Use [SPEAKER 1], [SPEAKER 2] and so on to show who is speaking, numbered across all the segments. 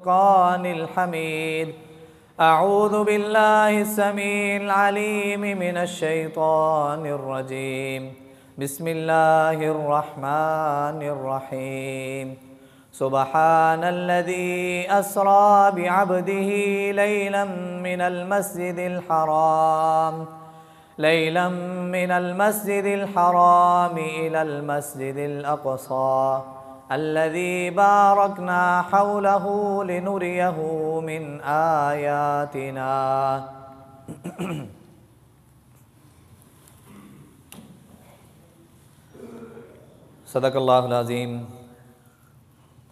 [SPEAKER 1] الفرقان الحميد أعوذ بالله السميع العليم من الشيطان الرجيم بسم الله الرحمن الرحيم سبحان الذي أسرى بعبده ليلا من المسجد الحرام ليلا من المسجد الحرام إلى المسجد الأقصى الذي باركنا حوله لنريه من آياتنا सदक अल्लाज़ीम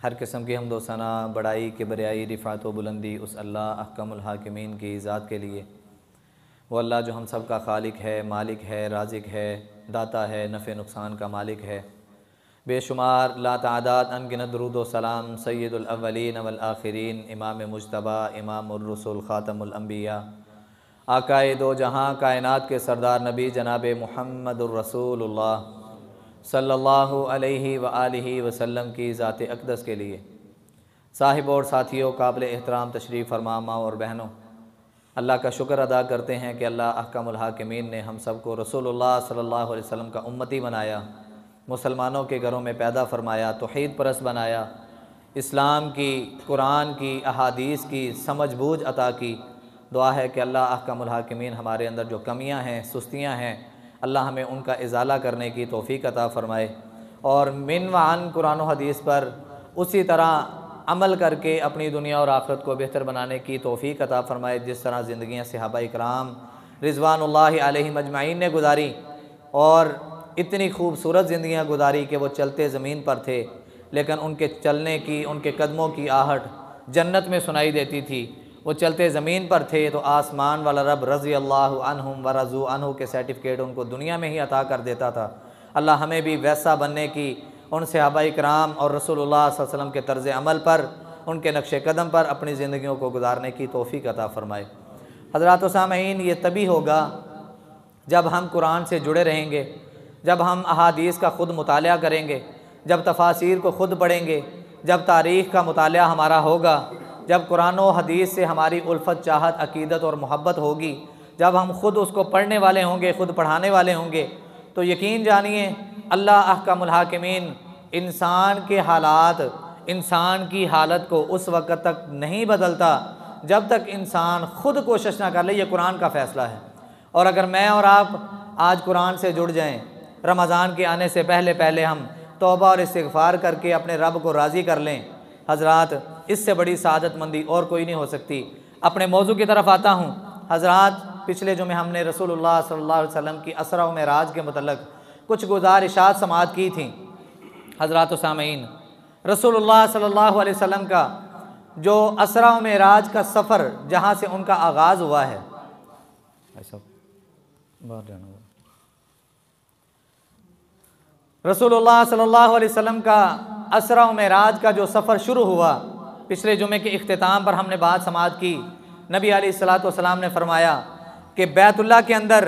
[SPEAKER 1] हर किस्म की हमदो सना बड़ाई के बरियाई रिफ़ात व बुलंदी उस अल्लाह अहकमहाकमीन की ज़ात के लिए वो अल्लाह जो हम सब का खालिक है मालिक है राजिक है दाता है नफ़े नुकसान का मालिक है बेशुमार लातादाद अनगिनत सलाम सैदुलवलिन आख़िरीन इमाम मुशतबा इमामरसूल ख़ातमबिया आकाए दो जहाँ कायनत के सरदार नबी जनाब महमदरसूल सल्लल्लाहु अलैहि व आलिहि की ज़ात अकदस के लिए साहिब और साथियों काबिल एहतराम तशरीफ़ फरमामा और बहनों अल्लाह का शुक्र अदा करते हैं कि अल्लाह अहकमल हाकिमीन ने हम सबको रसूलुल्लाह सल्लल्लाहु अलैहि वसल्लम का उम्मती बनाया मुसलमानों के घरों में पैदा फरमाया तोहद परस बनाया इस्लाम की कुरान की अहादीस की समझ बूझ अता की दुआ है कि अल्लाह अहकमहाकमीन हमारे अंदर जो कमियां हैं सुस्तियां हैं अल्लाह हमें उनका इजाला करने की तोफ़ी अता फ़रमाए और मिन वान कुरान हदीस पर उसी तरह अमल करके अपनी दुनिया और आखरत को बेहतर बनाने की तोफ़ी अता फ़रमाए जिस तरह ज़िंदियाँ सहाबा कराम रिजवान मजमाइन ने गुजारी और इतनी खूबसूरत ज़िंदियाँ गुजारी कि वो चलते ज़मीन पर थे लेकिन उनके चलने की उनके कदमों की आहट जन्नत में सुनाई देती थी वो चलते ज़मीन पर थे तो आसमान वाला रब रज़ी अल्लाह अनहुम व रज़ू अनहु के सर्टिफिकेट उनको दुनिया में ही अता कर देता था अल्लाह हमें भी वैसा बनने की उन सहाबा कराम और रसोल्ला वसम के तर्ज़ अमल पर उनके नक्श कदम पर अपनी ज़िंदगियों को गुजारने की तोफ़ी अता फ़रमाए हजरत सामीन ये तभी होगा जब हम कुरान से जुड़े रहेंगे जब हम अहादीस का ख़ुद मुताल करेंगे जब तफासिर को ख़ुद पढ़ेंगे जब तारीख़ का मुताल हमारा होगा जब कुरान हदीस से हमारी उल्फत चाहत अकीदत और मोहब्बत होगी जब हम ख़ुद उसको पढ़ने वाले होंगे ख़ुद पढ़ाने वाले होंगे तो यकीन जानिए अल्लाह अहकमहाकमीन इंसान के हालात इंसान की हालत को उस वक़्त तक नहीं बदलता जब तक इंसान ख़ुद कोशिश ना कर ले ये कुरान का फ़ैसला है और अगर मैं और आप आज कुरान से जुड़ जाएं रमज़ान के आने से पहले पहले हम तोबा और इस्तफ़ार करके अपने रब को राज़ी कर लें हजरत इससे बड़ी शहादतमंदी और कोई नहीं हो सकती अपने मौजू की तरफ आता हूँ हजरत पिछले जुमे हमने रसूलुल्लाह सल्लल्लाहु अलैहि वसल्लम की असरा मराज के मतलब कुछ गुजारिशात समात की थी हजरत सामीन रसूलुल्लाह सल्लल्लाहु अलैहि वसल्लम का जो असरा मराज का सफ़र जहाँ से उनका आगाज़ हुआ है ऐसा बाहर जाना रसूलुल्लाह सल्लल्लाहु अलैहि वसल्लम का असरा मराज का जो सफ़र शुरू हुआ पिछले जुमे के अख्ताम पर हमने बात समाज की नबी सलाम ने फरमाया कि बैतुल्ला के अंदर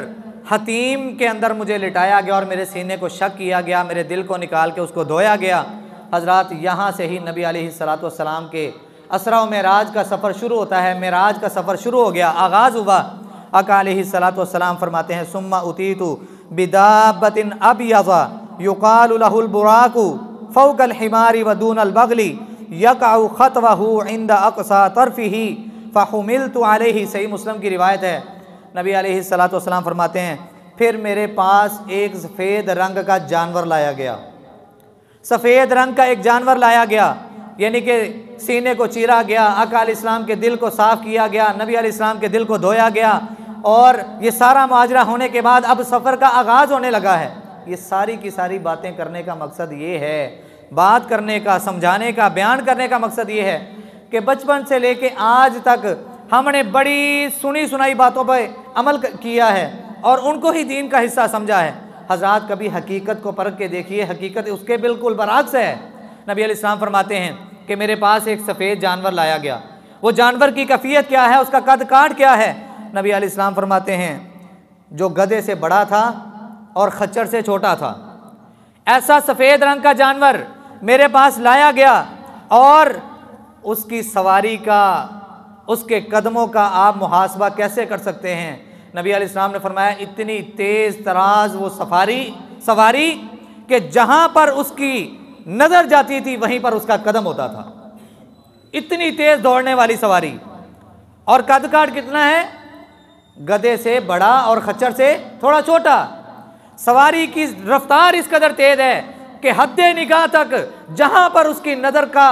[SPEAKER 1] हतीम के अंदर मुझे लिटाया गया और मेरे सीने को शक किया गया मेरे दिल को निकाल के उसको धोया गया हजरत यहाँ से ही नबी सलाम के असरा मराज का सफ़र शुरू होता है मराज का सफ़र शुरू हो गया आगाज़ हुआ अकाल सलाम फरमाते हैं सुम्मा उतीतु बिदाबतिन अब यावा युकालबुराकू फ़ौकल हिमारी वदून अलबगली यकाउ ख़त वहू इंद अकसा तरफ़ी ही मिल तो आल ही सही मुस्लिम की रिवायत है नबी आलतम फरमाते हैं फिर मेरे पास एक सफ़ेद रंग का जानवर लाया गया सफ़ेद रंग का एक जानवर लाया गया यानी कि सीने को चीरा गया अकाल इस्लाम के दिल को साफ़ किया गया नबी आलाम के दिल को धोया गया और ये सारा माजरा होने के बाद अब सफ़र का आगाज़ होने लगा है ये सारी की सारी बातें करने का मकसद ये है बात करने का समझाने का बयान करने का मकसद ये है कि बचपन से लेके आज तक हमने बड़ी सुनी सुनाई बातों पर अमल किया है और उनको ही दीन का हिस्सा समझा है हजरत कभी हकीकत को परख के देखिए हकीकत उसके बिल्कुल बरक्स है नबी अलैहिस्सलाम फरमाते हैं कि मेरे पास एक सफ़ेद जानवर लाया गया वो जानवर की कफियत क्या है उसका कद काट क्या है नबी अलैहिस्सलाम फरमाते हैं जो गधे से बड़ा था और खच्चर से छोटा था ऐसा सफ़ेद रंग का जानवर मेरे पास लाया गया और उसकी सवारी का उसके कदमों का आप मुहासबा कैसे कर सकते हैं नबी आलाम ने फरमाया इतनी तेज़ तराज वो सफारी सवारी कि जहाँ पर उसकी नज़र जाती थी वहीं पर उसका कदम होता था इतनी तेज़ दौड़ने वाली सवारी और कद काट कितना है गधे से बड़ा और खच्चर से थोड़ा छोटा सवारी की रफ्तार इस कदर तेज है कि हद निगाह तक जहाँ पर उसकी नज़र का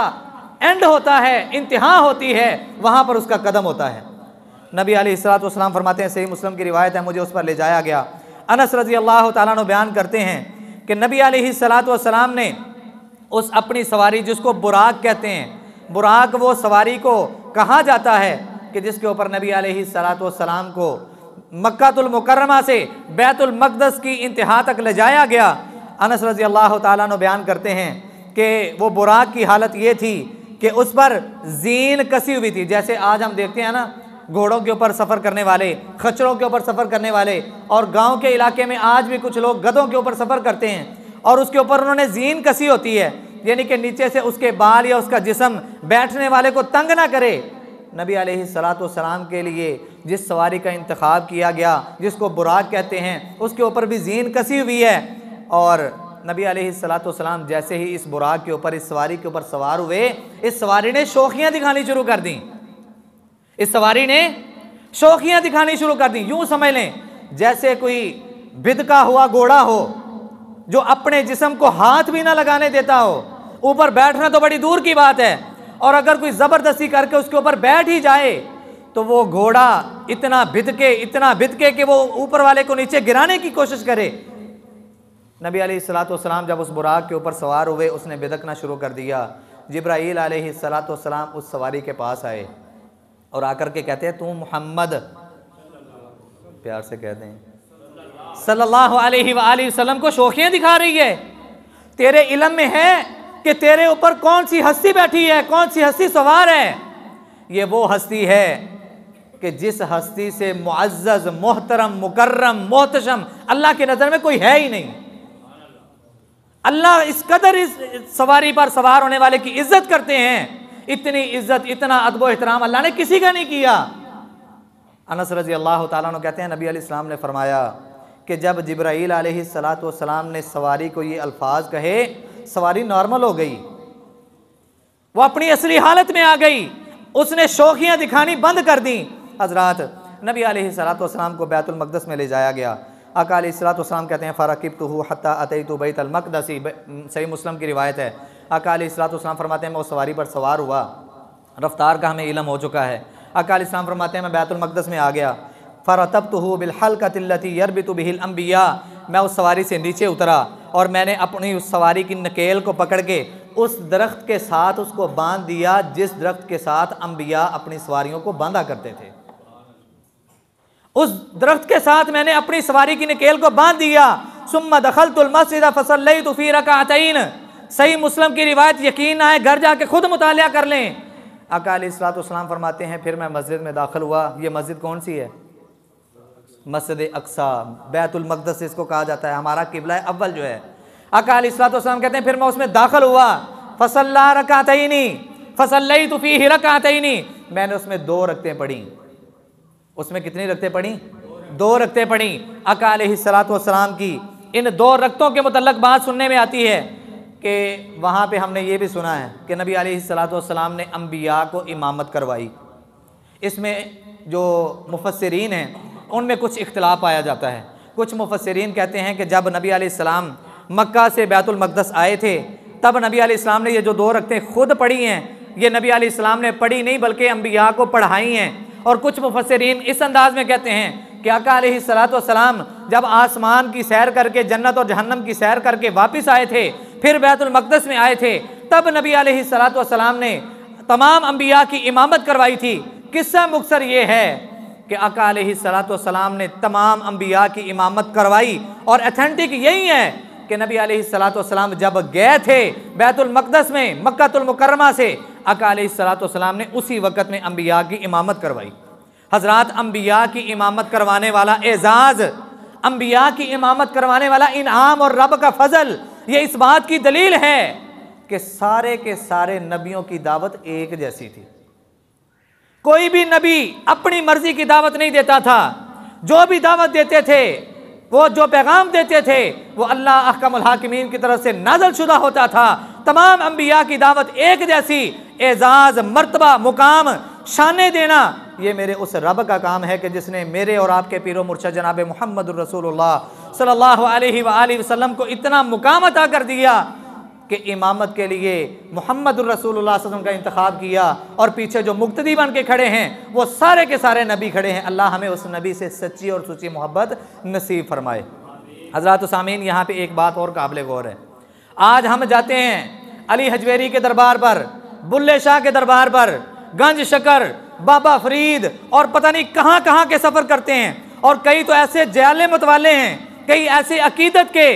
[SPEAKER 1] एंड होता है इंतहा होती है वहाँ पर उसका कदम होता है नबी अलीसलाम फरमाते हैं सही मुस्लिम की रिवायत है मुझे उस पर ले जाया गया अनस रजी अल्लाह तु बयान करते हैं कि नबी अलीसलाम ने उस अपनी सवारी जिसको बुराक कहते हैं बुराक वो सवारी को कहा जाता है कि जिसके ऊपर नबी अलीसलाम को मक्तुलमकरमा से बैतुलमक़दस की इंतहा तक ले जाया गया अनस रजी अल्लाह तु बयान करते हैं कि वो बुराक की हालत ये थी कि उस पर जीन कसी हुई थी जैसे आज हम देखते हैं ना घोड़ों के ऊपर सफ़र करने वाले खचरों के ऊपर सफ़र करने वाले और गांव के इलाके में आज भी कुछ लोग गधों के ऊपर सफ़र करते हैं और उसके ऊपर उन्होंने जीन कसी होती है यानी कि नीचे से उसके बाल या उसका जिसम बैठने वाले को तंग ना करे नबी सलाम के लिए जिस सवारी का इंतखब किया गया जिसको बुराक कहते हैं उसके ऊपर भी जीन कसी हुई है और नबी आलतम जैसे ही इस बुराक के ऊपर इस सवारी के ऊपर सवार हुए इस सवारी ने शोखियाँ दिखानी शुरू कर दी इस सवारी ने शोखियाँ दिखानी शुरू कर दी यूँ समझ लें जैसे कोई बिदका हुआ घोड़ा हो जो अपने जिसम को हाथ भी ना लगाने देता हो ऊपर बैठना तो बड़ी दूर की बात है और अगर कोई ज़बरदस्ती करके उसके ऊपर बैठ ही जाए तो वो घोड़ा इतना भिदके इतना भिदके कि वो ऊपर वाले को नीचे गिराने की कोशिश करे नबी सलातम जब उस बुराक के ऊपर सवार हुए उसने भिदकना शुरू कर दिया जब्राईल सलाम उस सवारी के पास आए और आकर के कहते हैं तू मोहम्मद प्यार से कहते हैं सल्लल्लाहु अलैहि वसल्लम को शोखियाँ दिखा रही है तेरे इलम में है कि तेरे ऊपर कौन सी हस्ती बैठी है कौन सी हस्ती सवार है ये वो हस्ती है कि जिस हस्ती से मुआज़ मोहतरम मुकर्रम मोहतशम अल्लाह के नज़र में कोई है ही नहीं अल्लाह इस कदर इस सवारी पर सवार होने वाले की इज्जत करते हैं इतनी इज्जत इतना अदबो एहतराम अल्लाह ने किसी का नहीं किया अनस रजी अल्लाह तु कहते हैं नबी अलैहिस्सलाम ने फरमाया कि जब जब्राईल सलाम ने सवारी को ये अल्फाज कहे सवारी नॉर्मल हो गई वो अपनी असली हालत में आ गई उसने शोखियाँ दिखानी बंद कर दी हजरात नबी आलतम को बैतुलमक़दस में ले जाया गया अकाल सलातम कहते हैं फ़रकब तो हती अतई तो बैतलमक़दसी सही मुस्लिम की रिवायत है अकाल सलातम फरमाते हैं मैं उस सवारी पर सवार हुआ रफ़्तार का हमें इलम हो चुका है अकाल इस्लाम फरमाते हैं मैं बैतुलमक़दस में आ गया फ़रतब तो बिलहल का तिल्लती यरब तो बिहिल अम्बिया मैं उस सवारी से नीचे उतरा और मैंने अपनी उस सवारी की नकेल को पकड़ के उस दरख्त के साथ उसको बांध दिया जिस दरख्त के साथ अम्बिया अपनी सवारी को बांधा करते थे उस दरख्त के साथ मैंने अपनी सवारी की निकेल को बांध दिया सुम्मा दखल मस्जिद फसल तुफ़ी रकातन सही मुस्लिम की रिवायत यकीन आए घर जाके खुद मुताल कर लें अकाल सलाम फरमाते हैं फिर मैं मस्जिद में दाखिल हुआ ये मस्जिद कौन सी है मस्जिद अक्सा बैतुलमक़दस इसको कहा जाता है हमारा किबला अव्वल जो है अकाल इस्लाम कहते हैं फिर मैं उसमें दाखिल हुआ फसल्ला रकातनी फसल्लई तुफ़ी रकातनी मैंने उसमें दो रकतें पढ़ी उसमें कितनी रखते पड़ी दो रखते पड़ी अकाल सलात की इन दो रक्तों के मतलब बात सुनने में आती है कि वहाँ पे हमने ये भी सुना है कि नबी सलाम ने अम्बिया को इमामत करवाई इसमें जो मुफसरीन हैं उनमें कुछ इख्तलाफ पाया जाता है कुछ मुफसरीन कहते हैं कि जब नबी आलाम मक्का से बैतुलमक़दस आए थे तब नबी आलाम ने ये जो दो रखते खुद पढ़ी हैं ये नबी आलाम ने पढ़ी नहीं बल्कि अम्बिया को पढ़ाई हैं और कुछ मुफसरीन इस अंदाज में कहते हैं कि आका सलाम जब आसमान की सैर करके जन्नत और जहन्नम की सैर करके वापस आए थे फिर बैतुलमक़दस में आए थे तब नबी सलाम ने तमाम अम्बिया की इमामत करवाई थी किस्सा मुखसर ये है कि अका सलाम ने तमाम अम्बिया की इमामत करवाई और अथेंटिक यही है कि नबी सलाम जब गए थे बैतुलमकदस में मक्तुलमकरमा से अका ने उसी वक़्त में अम्बिया की इमामत करवाई हजरत अम्बिया की इमामत करवाने वाला एजाज़ अम्बिया की इमामत करवाने वाला इनाम और रब का फजल ये इस बात की दलील है कि सारे के सारे नबियों की दावत एक जैसी थी कोई भी नबी अपनी मर्जी की दावत नहीं देता था जो भी दावत देते थे वो जो पैगाम देते थे वो अल्लाह अहकमहाकिमीन की तरफ से नाजल शुदा होता था तमाम अम्बिया की दावत एक जैसी एजाज़ मरतबा मुकाम शान देना ये मेरे उस रब का काम है कि जिसने मेरे और आपके पीरो मुर्शद जनाब मोहम्मद रसूलुल्लाह सल्लल्लाहु को इतना मुकाम अता कर दिया कि इमामत के लिए मोहम्मद रसूल का इंतखा किया और पीछे जो मुक्तदी बन के खड़े हैं वो सारे के सारे नबी खड़े हैं अल्लाह हमें उस नबी से सच्ची और सच्ची मोहब्बत नसीब फरमाए हजरत सामीन यहाँ पर एक बात और काबिल गौर है आज हम जाते हैं अली हजवेरी के दरबार पर बुल्ले शाह के दरबार पर गंज शकर बाबा फरीद और पता नहीं कहाँ कहाँ के सफ़र करते हैं और कई तो ऐसे जयाले मतवाले हैं कई ऐसे अकीदत के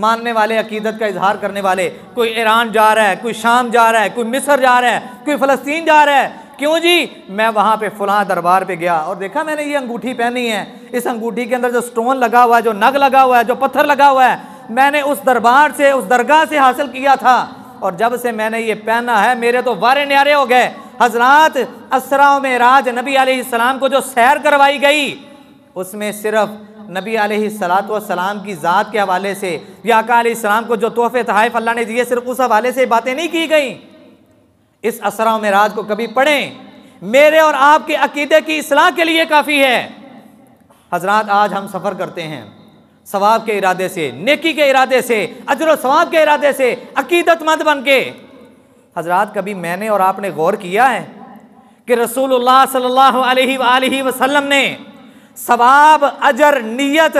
[SPEAKER 1] मानने वाले अकीदत का इजहार करने वाले कोई ईरान जा रहा है कोई शाम जा रहा है कोई मिस्र जा रहा है कोई फ़लस्तीन जा रहा है क्यों जी मैं वहाँ पे फलां दरबार पे गया और देखा मैंने ये अंगूठी पहनी है इस अंगूठी के अंदर जो स्टोन लगा हुआ है जो नग लगा हुआ है जो पत्थर लगा हुआ है मैंने उस दरबार से उस दरगाह से हासिल किया था और जब से मैंने ये पहना है मेरे तो वारे न्यारे हो गए हजरात असरा में राज नबी आसमाम को जो सैर करवाई गई उसमें सिर्फ़ नबी सलात सलाम की ज़ात के हवाले से या अकाम को जो तोहफ़े तहफ़ अल्लाह ने दिए सिर्फ उस हवाले से बातें नहीं की गई इस असरा रात को कभी पढ़ें मेरे और आपके अकीदे की असलाह के लिए काफ़ी है हजरात आज हम सफ़र करते हैं सवाब के इरादे से नेकी के इरादे से अजर सवाब के इरादे से अकीदतमंद बन के हजरात कभी मैंने और आपने गौर किया है कि रसूल सल्ला वसलम ने सवाब अजर नीयत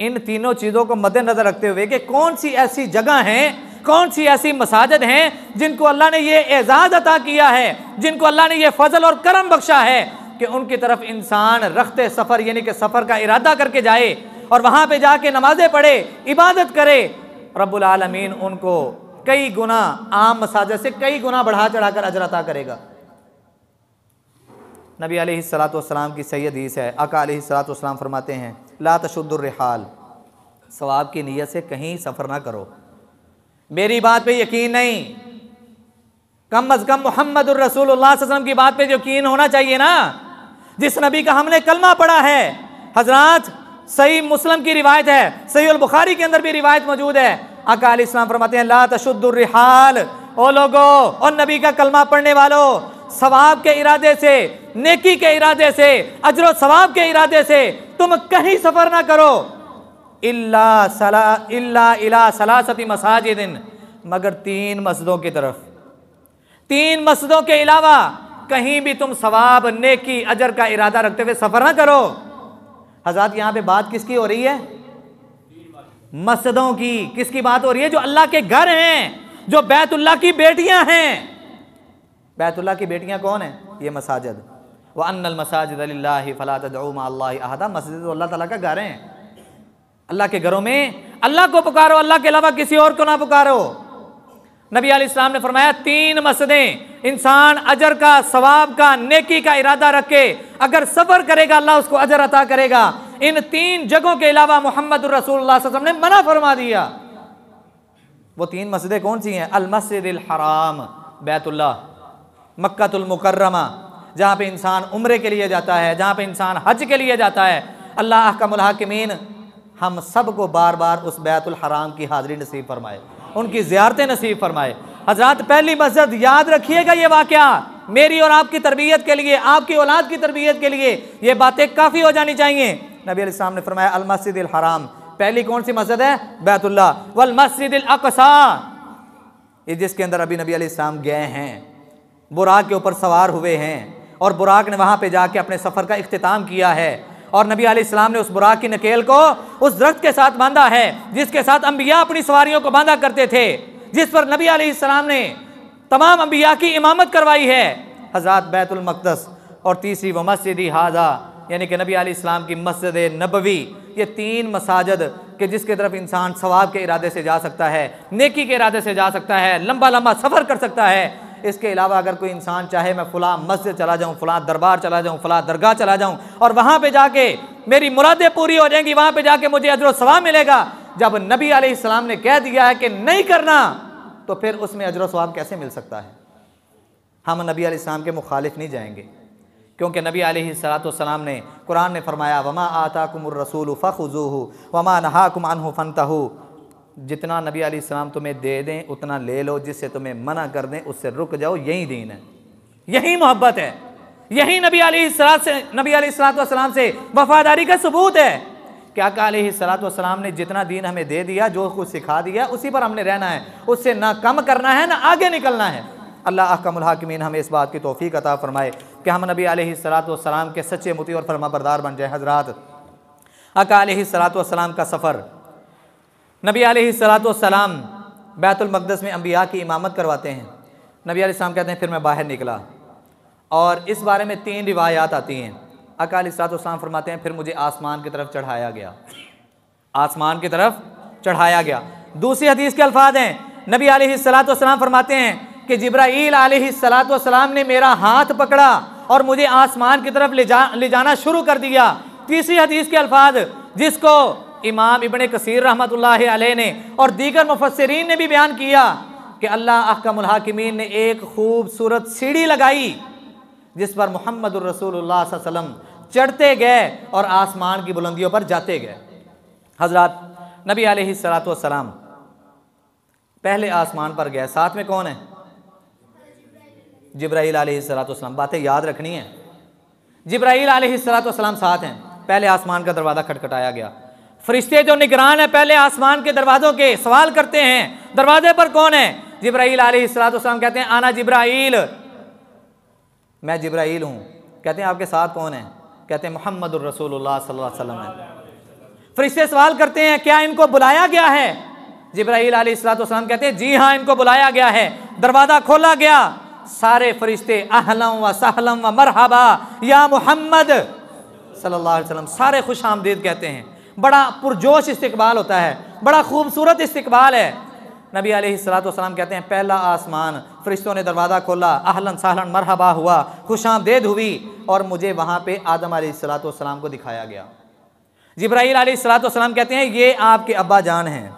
[SPEAKER 1] इन तीनों चीज़ों को मद्देनजर रखते हुए कि कौन सी ऐसी जगह हैं कौन सी ऐसी मसाजद हैं जिनको अल्लाह ने ये एजाज़ अता किया है जिनको अल्लाह ने ये फजल और करम बख्शा है कि उनकी तरफ इंसान रखते सफ़र यानी कि सफ़र का इरादा करके जाए और वहां पे जाके नमाज़ें पढ़े इबादत करे रब्बुल आलमीन उनको कई गुना आम मसाजद से कई गुना बढ़ा चढ़ाकर अजर अता करेगा नबी सलाम की सैद हदीस है अका सलाम फरमाते हैं ला तशुद्दुरहाल सवाब की नीयत से कहीं सफ़र ना करो मेरी बात पे यकीन नहीं कम अज़ कम मोहम्मद रसूलुल्लाह की बात पे यकीन होना चाहिए ना जिस नबी का हमने कलमा पढ़ा है हजरात सही मुस्लिम की रिवायत है सही बुखारी के अंदर भी रिवायत मौजूद है अकाल इस्लाम फरमाते हैं ला रिहाल ओ लोगो और नबी का कलमा पढ़ने वालों सवाब के इरादे से नेकी के इरादे से अजर सवाब के इरादे से तुम कहीं सफ़र ना करो इल्ला सला इल्ला इला सती मसाजिद मगर तीन मस्जिदों की तरफ तीन मस्जिदों के अलावा कहीं भी तुम सवाब नेकी अजर का इरादा रखते हुए सफ़र ना करो हजरत यहां पे बात किसकी हो रही है मस्जिदों की किसकी बात हो रही है जो अल्लाह के घर हैं जो बैतुल्ला की बेटियां हैं बैतुल्ला की बेटियाँ कौन हैं ये मसाजद व अनल मसाजद फ़लाद मस्जिद तो अल्लाह तला का घर हैं अल्लाह के घरों में अल्लाह को पुकारो अल्लाह के अलावा किसी और को ना पुकारो नबी आलाम ने फरमाया तीन मस्जिदें इंसान अजर का सवाब का नेकी का इरादा रखे अगर सफ़र करेगा अल्लाह उसको अजर अता करेगा इन तीन जगहों के अलावा मोहम्मद ने मना फरमा दिया वो तीन मस्जिदें कौन सी हैं अल मस्जिद हराम बैतुल्ला मक्तुलमकरमा जहाँ पे इंसान उम्र के लिए जाता है जहाँ पे इंसान हज के लिए जाता है अल्लाह कमलहाकमीन हम सब को बार बार उस बैतुल हराम की हाज़िरी नसीब फरमाए उनकी ज्यारतें नसीब फरमाए हजरत पहली मस्जिद याद रखिएगा ये वाक़ मेरी और आपकी तरबियत के लिए आपकी औलाद की तरबियत के लिए ये बातें काफ़ी हो जानी चाहिए नबी अलैहिस्सलाम ने फरमाया अलमस्जिदराम पहली कौन सी मस्जिद है बैतुल्ला वल मस्जिद अकसा ये जिसके अंदर अभी नबी अलैहिस्सलाम गए हैं बुराक के ऊपर सवार हुए हैं और बुराक ने वहाँ पर जाके अपने सफ़र का अख्ताम किया है और नबी आलाम ने उस बुराक की नकेल को उस दरख्त के साथ बांधा है जिसके साथ अम्बिया अपनी सवारियों को बांधा करते थे जिस पर नबी आलाम ने तमाम अम्बिया की इमामत करवाई है हज़रत बैतुलमक़दस और तीसरी व मस्जिद हाजा यानी कि नबी आलाम की मस्जिद नबवी ये तीन मसाजद के जिसके तरफ इंसान सवाब के इरादे से जा सकता है नेकी के इरादे से जा सकता है लंबा लंबा सफ़र कर सकता है इसके अलावा अगर कोई इंसान चाहे मैं फला मस्जिद चला जाऊँ फ़लाँ दरबार चला जाऊँ फ़ला दरगाह चला जाऊँ और वहाँ पर जाके मेरी मुरादें पूरी हो जाएंगी वहाँ पर जाके मुझे अजर सवाब मिलेगा जब नबी आलाम ने कह दिया है कि नहीं करना तो फिर उसमें अजर सवाब कैसे मिल सकता है हम नबी आलाम के मुखालिफ नहीं जाएंगे क्योंकि नबी सलाम ने कुरान ने फरमाया वमा आता कुमर रसूल फ़खुजू वमा नहा कुमान फ़नतहू जितना नबी आलाम तुम्हें दे दें उतना ले लो जिससे तुम्हें मना कर दें उससे रुक जाओ यही दीन है यही मोहब्बत है यही नबी से नबी सलाम से वफादारी का सबूत है क्या सलाम ने जितना दीन हमें दे दिया जो कुछ सिखा दिया उसी पर हमने रहना है उससे ना कम करना है ना आगे निकलना है अल्लाह अकमलहाकमीन हमें इस बात की तोफ़ी अता फ़रमाए कि हम नबी सलाम के सच्चे मुती और फरमा बरदार बन जाए हजरात सलात सलाम का सफ़र नबी आलतम बैतुलमक़दस में अम्बिया की इमामत करवाते हैं नबी आलम कहते हैं फिर मैं बाहर निकला और इस बारे में तीन रिवायात आती हैं अकाल सातोस्म फरमाते हैं फिर मुझे आसमान की तरफ चढ़ाया गया आसमान की तरफ चढ़ाया गया दूसरी हदीस के अल्फाज हैं नबी आलतम फरमाते हैं कि जब्राईल आलतम ने मेरा हाथ पकड़ा और मुझे आसमान की तरफ ले जा ले जाना शुरू कर दिया तीसरी हदीस के अल्फाज जिसको इमाम इबन कसर रहमत आलह ने और दीगर मुफसरीन ने भी बयान किया कि अल्लाह हाकिमीन ने एक खूबसूरत सीढ़ी लगाई जिस पर मोहम्मद रसूलुल्लाह चढ़ते गए और आसमान की बुलंदियों पर जाते गए हजरत नबी आलतम पहले आसमान पर गए साथ में कौन है जब्राईल आलतम बातें याद रखनी है जब्राईल आलतम साथ हैं पहले आसमान का दरवाज़ा खटखटाया गया फरिश्ते जो निगरान है पहले आसमान के दरवाज़ों के सवाल करते हैं दरवाजे पर कौन है जिब्राइल आलतम कहते हैं आना जिब्राइल मैं जिब्राइल हूँ कहते हैं आपके साथ कौन है कहते हैं मोहम्मद रसूलुल्लाह है फरिश्ते सवाल करते हैं क्या इनको बुलाया गया है जिब्राइल आलतम कहते हैं जी हाँ इनको बुलाया गया है दरवाज़ा खोला गया सारे फरिश्ते अहलम व सहलम व मरहबा या मोहम्मद सल्लल्लाहु सारे खुश आमदीद कहते हैं बड़ा पुरजोश इस्तबाल होता है बड़ा खूबसूरत इस्तबाल है नबी सलाम कहते हैं पहला आसमान फरिश्तों ने दरवाज़ा खोला आहलन सहलन मरहबा हुआ खुशामदेद हुई और मुझे वहाँ पर आदम सलाम को दिखाया गया जब्राहील सलाम कहते हैं ये आपके अब्बा जान हैं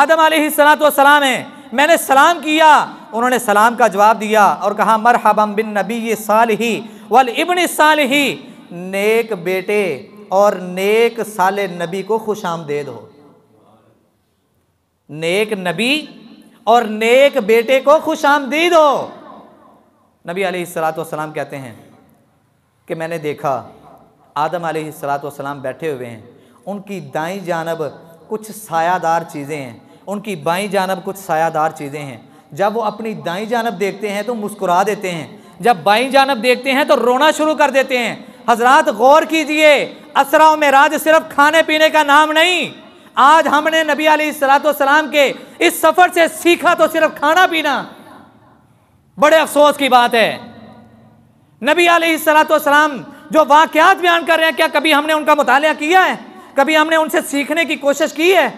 [SPEAKER 1] आदम सलाम हैं मैंने सलाम किया उन्होंने सलाम का जवाब दिया और कहा मरहबम बिन नबी साल ही वल इबन साल ही नेक बेटे और नेक साले नबी को खुश आमदेद हो नेक नबी और नेक बेटे को खुश आमदीद हो नबी सलाम कहते हैं कि मैंने देखा आदम सलाम बैठे हुए हैं उनकी दाई जानब कुछ सायादार चीज़ें हैं उनकी बाई जानब कुछ सायादार चीज़ें हैं जब वो अपनी दाई जानब देखते हैं तो मुस्कुरा देते हैं जब बाई जानब देखते हैं तो रोना शुरू कर देते हैं हजरात गौर कीजिए असरा राज सिर्फ खाने पीने का नाम नहीं आज हमने नबी सलाम के इस सफ़र से सीखा तो सिर्फ खाना पीना बड़े अफसोस की बात है नबी सलाम जो वाक़ात बयान कर रहे हैं क्या कभी हमने उनका मुताल किया है कभी हमने उनसे सीखने की कोशिश की है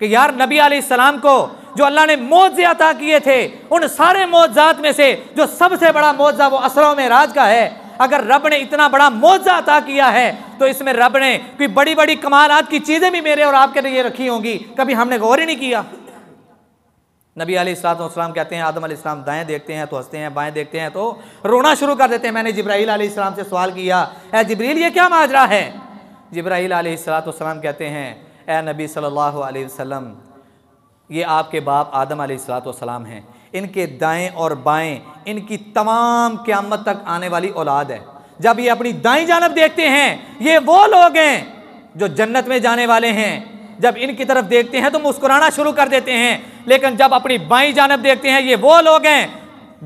[SPEAKER 1] कि यार नबी सलाम को जो अल्लाह ने मोजे अता किए थे उन सारे मोजात में से जो सबसे बड़ा मोजा वो असरों में राज का है अगर रब ने इतना बड़ा मोजा अता किया है तो इसमें रब ने कोई बड़ी बड़ी कमालत की चीज़ें भी मेरे और आपके लिए रखी होंगी कभी हमने गौर ही नहीं किया नबी अलीसलाम कहते हैं आदम आसमाम दाएँ देखते हैं तो हंसते हैं बाएँ देखते हैं तो रोना शुरू कर देते हैं मैंने जब्राईल आसमाम से सवाल किया ए जबरील ये क्या माजरा है जब्राईल आसलाम कहते हैं ए नबी सल्लल्लाहु अलैहि वसल्लम ये आपके बाप आदम सलाम हैं इनके दाएं और बाएं इनकी तमाम क्यामत तक आने वाली औलाद है जब ये अपनी दाई जानब देखते हैं ये वो लोग हैं जो जन्नत में जाने वाले हैं जब इनकी तरफ देखते हैं तो मुस्कुराना शुरू कर देते हैं लेकिन जब अपनी बाई जानब देखते हैं ये वो लोग हैं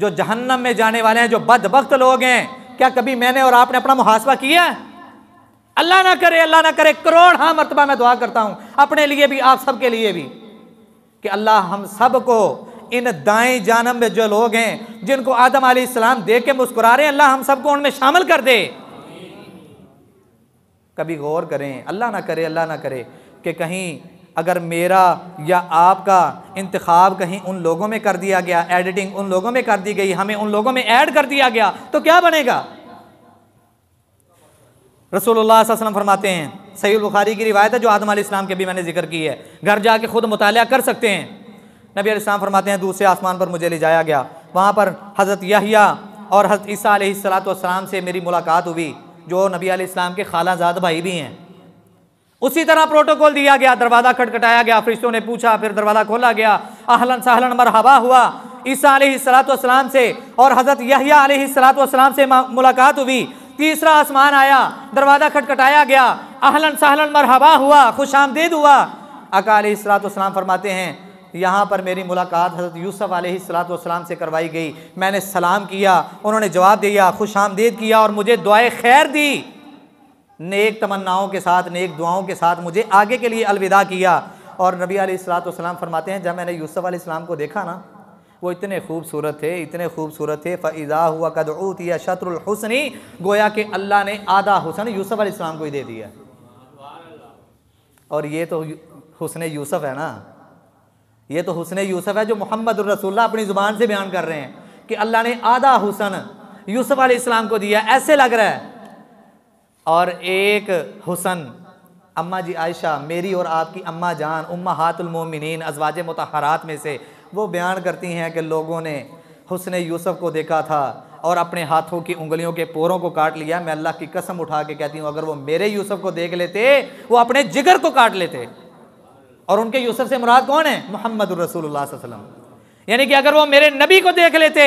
[SPEAKER 1] जो जहन्नम में जाने वाले हैं जो बदबक लोग हैं क्या कभी मैंने और आपने अपना मुहासवा किया अल्लाह ना करे अल्लाह ना करे करोड़ हाँ मरतबा मैं दुआ करता हूँ अपने लिए भी आप सबके लिए भी कि अल्लाह हम सब को इन दाएं जानम में जो लोग हैं जिनको आदम इस्लाम दे के मुस्कुरा रहे हैं अल्लाह हम सबको उनमें शामिल कर दे कभी गौर करें अल्लाह ना करे अल्लाह ना करे कि कहीं अगर मेरा या आपका इंतखब कहीं उन लोगों में कर दिया गया एडिटिंग उन लोगों में कर दी गई हमें उन लोगों में ऐड कर दिया गया तो क्या बनेगा रसूलुल्लाह वसलम फरमाते हैं सही बुखारी की रिवायत है जो आदम इस्लाम के भी मैंने जिक्र की है घर जाके खुद मुताल कर सकते हैं नबी अलैहिस्सलाम फरमाते हैं दूसरे आसमान पर मुझे ले जाया गया वहाँ पर हज़रत यहिया और हज़रत ईसा सलाम से मेरी मुलाकात हुई जो नबी आलाम के खालाजाद भाई भी हैं उसी तरह प्रोटोकॉल दिया गया दरवाज़ा खटखटाया गया फरिश्तों ने पूछा फिर दरवाज़ा खोला गया आहलन सहलन मरहबा हुआ ईसा सलातम से और हज़रत यहिया सलाम से मुलाकात हुई तीसरा आसमान आया दरवाज़ा खटखटाया गया आहलन सहलन मरहबा हुआ खुश हुआ अकाल सलाम फरमाते हैं यहाँ पर मेरी मुलाकात हज़रत यूसुफ़ सलाम से करवाई गई मैंने सलाम किया उन्होंने जवाब दिया खुश आमदेद किया और मुझे दुआए खैर दी नेक तमन्नाओं के साथ नेक दुआओं के साथ मुझे आगे के लिए अलविदा किया और नबी सलाम फरमाते हैं जब मैंने यूसफ सलाम को देखा ना वो इतने खूबसूरत थे इतने खूबसूरत थे फ़ैज़ा हुआ कदऊत या शत्रुलहसनी गोया के अल्लाह ने आधा हुसन यूसफ़ अलैहिस्सलाम को ही दे दिया और ये तो हुसन यूसफ़ है ना ये तो हुसन यूसफ है जो मोहम्मद रसुल्ला अपनी ज़ुबान से बयान कर रहे हैं कि अल्लाह ने आधा हुसन यूसुफ इस्लाम को दिया ऐसे लग रहा है और एक हुसन अम्मा जी आयशा मेरी और आपकी अम्मा जान उम्मा हातुलमोमिन अजवाज मतहरात में से वो बयान करती हैं कि लोगों ने हुसन यूसुफ को देखा था और अपने हाथों की उंगलियों के पोरों को काट लिया मैं अल्लाह की कसम उठा के कहती हूँ अगर वो मेरे यूसुफ को देख लेते वो अपने जिगर को काट लेते और उनके यूसुफ से मुराद कौन है मोहम्मद रसूलुल्लाह यानी कि अगर वो मेरे नबी को देख लेते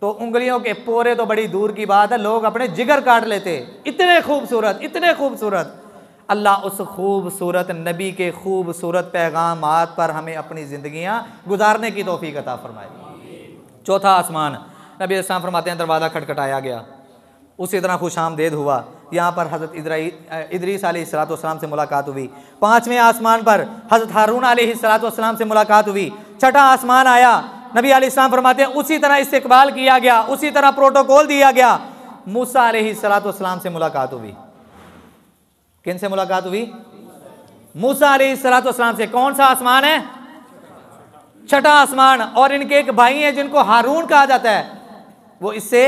[SPEAKER 1] तो उंगलियों के पोरे तो बड़ी दूर की बात है लोग अपने जिगर काट लेते इतने खूबसूरत इतने खूबसूरत अल्लाह उस खूबसूरत नबी के खूबसूरत पैगाम पर हमें अपनी ज़िंदियाँ गुजारने की तोफ़ी कता फरमाए चौथा आसमान नबी इस्लाम फरमाते हैं दरवाज़ा खटखटाया गया उसी तरह खुश आमदेद हुआ यहाँ पर हज़रत इदरीस सलाम से मुलाकात हुई पाँचवें आसमान पर हज़रत हारून वाम से मुलाकात हुई छठा आसमान आया नबी आलाम फरमाते हैं उसी तरह इस्तेबाल किया गया उसी तरह प्रोटोकॉल दिया गया मूसा सलाम से मुलाकात हुई किन से मुलाकात हुई मूसा सलाम से कौन सा आसमान है छठा आसमान और इनके एक भाई हैं जिनको हारून कहा जाता है वो इससे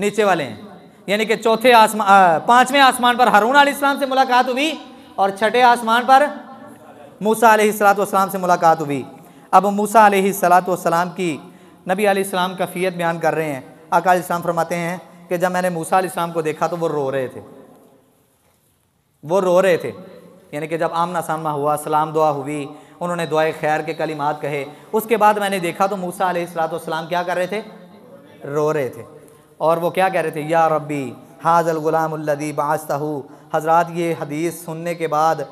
[SPEAKER 1] नीचे वाले हैं यानी कि चौथे आसमान पांचवें आसमान पर हारून इस्लाम से मुलाकात हुई और छठे आसमान पर मूसा सलाम से मुलाकात हुई अब मूसा सलाम की नबी आलाम का फ़ीयत बयान कर रहे हैं अकाल इस्लाम फरमाते हैं कि जब मैंने मूसा इस्लाम को देखा तो वो रो रहे थे वो रो रहे थे यानी कि जब आमना सामना हुआ सलाम दुआ हुई उन्होंने दुआ खैर के कलीमात कहे उसके बाद मैंने देखा तो मूसा सलाम क्या कर रहे थे रो रहे थे और वो क्या कह रहे थे या रब्बी हाजल गुलामदी बास्तहू हजरत ये हदीस सुनने के बाद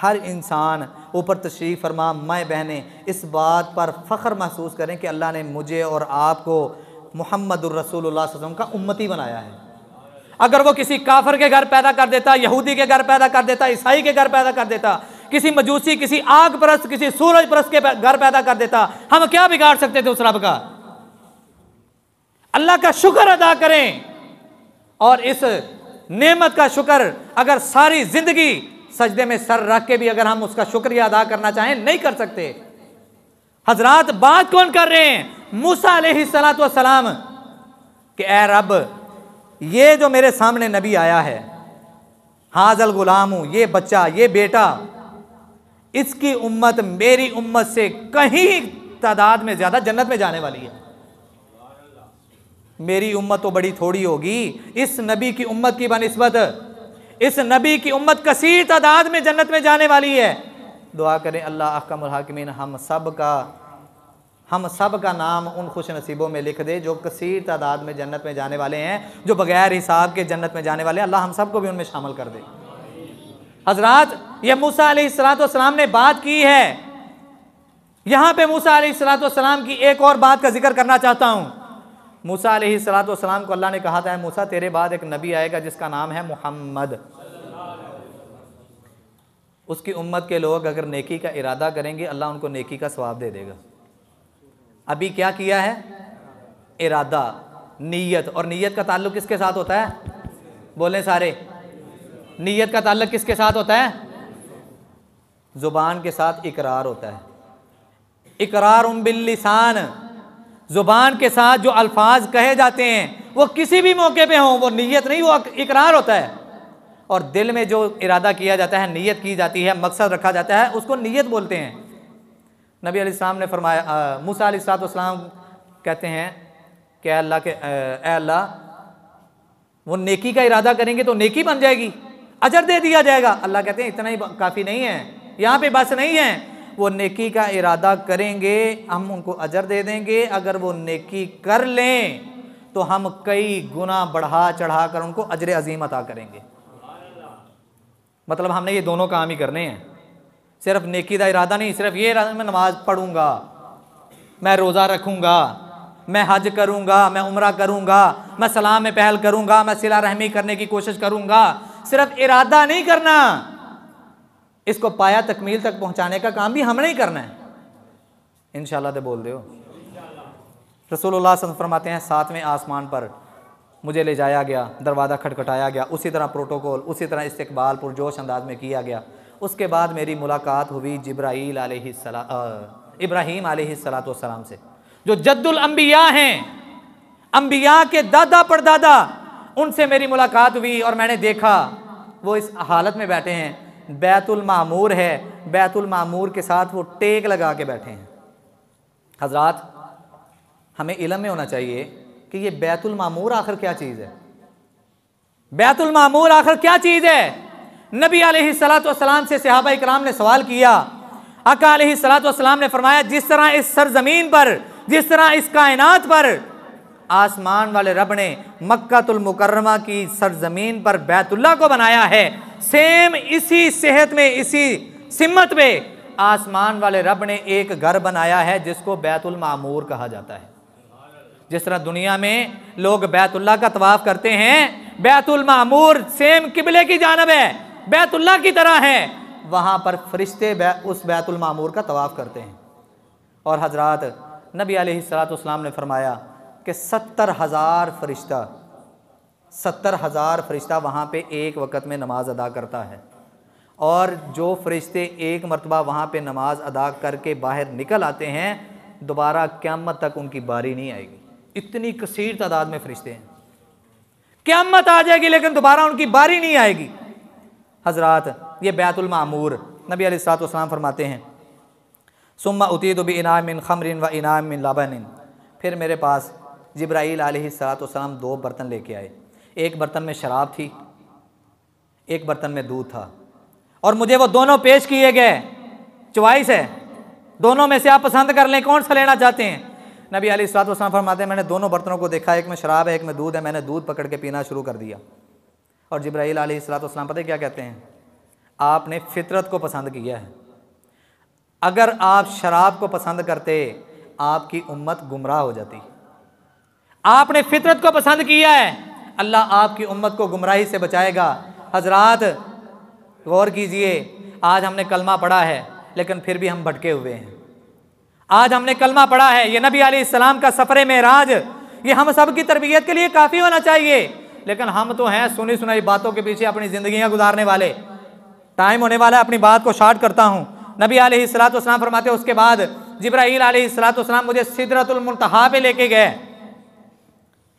[SPEAKER 1] हर इंसान ऊपर तशरीफ़ फरमा मैं बहने इस बात पर फ़ख्र महसूस करें कि अल्लाह ने मुझे और आपको मोहम्मद रसूल का उम्मती बनाया है अगर वो किसी काफर के घर पैदा कर देता यहूदी के घर पैदा कर देता ईसाई के घर पैदा कर देता किसी मजूसी किसी आग परस्त किसी सूरज परस्त के घर पैदा कर देता हम क्या बिगाड़ सकते थे उस रब का अल्लाह का शुक्र अदा करें और इस नेमत का शुक्र अगर सारी ज़िंदगी सजदे में सर रख के भी अगर हम उसका शुक्रिया अदा करना चाहें नहीं कर सकते हजरात बात कौन कर रहे हैं मूसा सलात सलाम कि ए रब ये जो मेरे सामने नबी आया है हाजल गुलाम हूं ये बच्चा ये बेटा इसकी उम्मत मेरी उम्मत से कहीं तादाद में ज़्यादा जन्नत में जाने वाली है मेरी उम्मत तो बड़ी थोड़ी होगी इस नबी की उम्मत की बनस्बत इस नबी की उम्मत कसीर तादाद में जन्नत में जाने वाली है दुआ करें अल्लाह अकमरहाकमीन हम सब का हम सब का नाम उन खुश नसीबों में लिख दे जो कसीर तादाद में जन्नत में जाने वाले हैं जो बगैर हिसाब के जन्नत में जाने वाले हैं अल्लाह हम सब को भी उनमें शामिल कर दे हजरात यह मूसा सलाम ने बात की है यहाँ पे मूसा सलाम की एक और बात का जिक्र करना चाहता हूँ मूसा सलाम को अल्लाह ने कहा था मूसा तेरे बाद एक नबी आएगा जिसका नाम है मोहम्मद उसकी उम्मत के लोग अगर नेकी का इरादा करेंगे अल्लाह उनको नेकी का स्वाब दे देगा अभी क्या किया है इरादा नीयत और नीयत का ताल्लुक किसके साथ होता है बोले सारे नीयत का ताल्लुक किसके साथ होता है ज़ुबान के साथ इकरार होता है इकरार उम बिल्लिसान ज़ुबान के साथ जो अल्फाज कहे जाते हैं वो किसी भी मौके पे हों वो नीयत नहीं वो इकरार होता है और दिल में जो इरादा किया जाता है नीयत की जाती है मकसद रखा जाता है उसको नीयत बोलते हैं नबी अलैहिस्सलाम ने फरमाया मूसा अलैहिस्सलाम कहते हैं कि अल्लाह के अल्लाह वो नेकी का इरादा करेंगे तो नेकी बन जाएगी अजर दे दिया जाएगा अल्लाह कहते हैं इतना ही काफ़ी नहीं है यहाँ पर बस नहीं है वो नेकी का इरादा करेंगे हम उनको अजर दे देंगे अगर वो नेकी कर लें तो हम कई गुना बढ़ा चढ़ा कर उनको अजर अजीम अता करेंगे मतलब हमने ये दोनों काम ही करने हैं सिर्फ नेकी का इरादा नहीं सिर्फ ये इरादा मैं नमाज़ पढ़ूंगा मैं रोज़ा रखूंगा मैं हज करूँगा मैं उम्र करूँगा मैं सलाम में पहल करूंगा मैं सिला रहमी करने की कोशिश करूंगा सिर्फ इरादा नहीं करना इसको पाया तकमील तक पहुँचाने का काम भी हमने ही करना है इन दे बोल दो रसूलुल्लाह सल्लल्लाहु फरमाते हैं सातवें आसमान पर मुझे ले जाया गया दरवाज़ा खटखटाया गया उसी तरह प्रोटोकॉल उसी तरह इस्तकबाल पुरजोश अंदाज में किया गया उसके बाद मेरी मुलाकात हुई जब्राईल इब्राहीम सलाम से जो जद्दुल अम्बिया हैं अम्बिया के दादा दादा उनसे मेरी मुलाकात हुई और मैंने देखा वो इस हालत में बैठे हैं बैतुल मामूर है बैतुल मामूर के साथ वो टेक लगा के बैठे हैं हजरत हमें इलम में होना चाहिए कि ये बैतुल मामूर आखिर क्या चीज़ है बैतुल मामूर आखिर क्या चीज़ है नबी सलाम से सहाबा इकराम ने सवाल किया अका सलाम ने फरमाया जिस तरह इस सरजमीन पर जिस तरह इस कायनात पर आसमान वाले रब ने मक्कातुलमकरमा की सरजमीन पर बैतुल्ला को बनाया है सेम इसी सेहत में इसी सिमत में आसमान वाले रब ने एक घर बनाया है जिसको बैतुल मामूर कहा जाता है जिस तरह दुनिया में लोग बैतुल्ला का तवाफ़ करते हैं बैतुल मामूर सेम किबले की जानब है बैतुल्ला की तरह है वहाँ पर फरिश्ते बै, उस बैतुल मामूर का तवाफ़ करते हैं और हजरत नबी सलाम ने फरमाया कि सत्तर हज़ार फरिश्ता सत्तर हज़ार फरिश्ता वहाँ पे एक वक्त में नमाज़ अदा करता है और जो फरिश्ते एक मरतबा वहाँ पे नमाज अदा करके बाहर निकल आते हैं दोबारा क्यामत तक उनकी बारी नहीं आएगी इतनी कसीर तादाद में फरिश्ते हैं क्यामत आ जाएगी लेकिन दोबारा उनकी बारी नहीं आएगी हजरात ये बैतुलमूर नबी अलैहिस्सलाम फरमाते हैं सुम्मा उतीद भी इनाम इन खमरिन व इनाम इन लाबन फिर मेरे पास जब्राईल सलाम दो बर्तन लेके आए एक बर्तन में शराब थी एक बर्तन में दूध था और मुझे वो दोनों पेश किए गए चॉइस है दोनों में से आप पसंद कर लें कौन सा लेना चाहते हैं नबी अली सलाम फरमाते हैं मैंने दोनों बर्तनों को देखा एक में शराब है एक में दूध है मैंने दूध पकड़ के पीना शुरू कर दिया और जब्राईल सलाम पता क्या कहते हैं आपने फितरत को पसंद किया है अगर आप शराब को पसंद करते आपकी उम्मत गुमराह हो जाती आपने फितरत को पसंद किया है अल्लाह आपकी उम्मत को गुमराही से बचाएगा हजरात गौर कीजिए आज हमने कलमा पढ़ा है लेकिन फिर भी हम भटके हुए हैं आज हमने कलमा पढ़ा है ये नबी आलाम का सफ़र महराज ये हम सब की तरबियत के लिए काफ़ी होना चाहिए लेकिन हम तो हैं सुनी सुनाई बातों के पीछे अपनी ज़िंदगियां गुजारने वाले टाइम होने वाला अपनी बात को शार्ट करता हूँ नबी आलतम फरमाते उसके बाद जब्राहील आलतम मुझे सिदरतुलमतहा पे लेके गए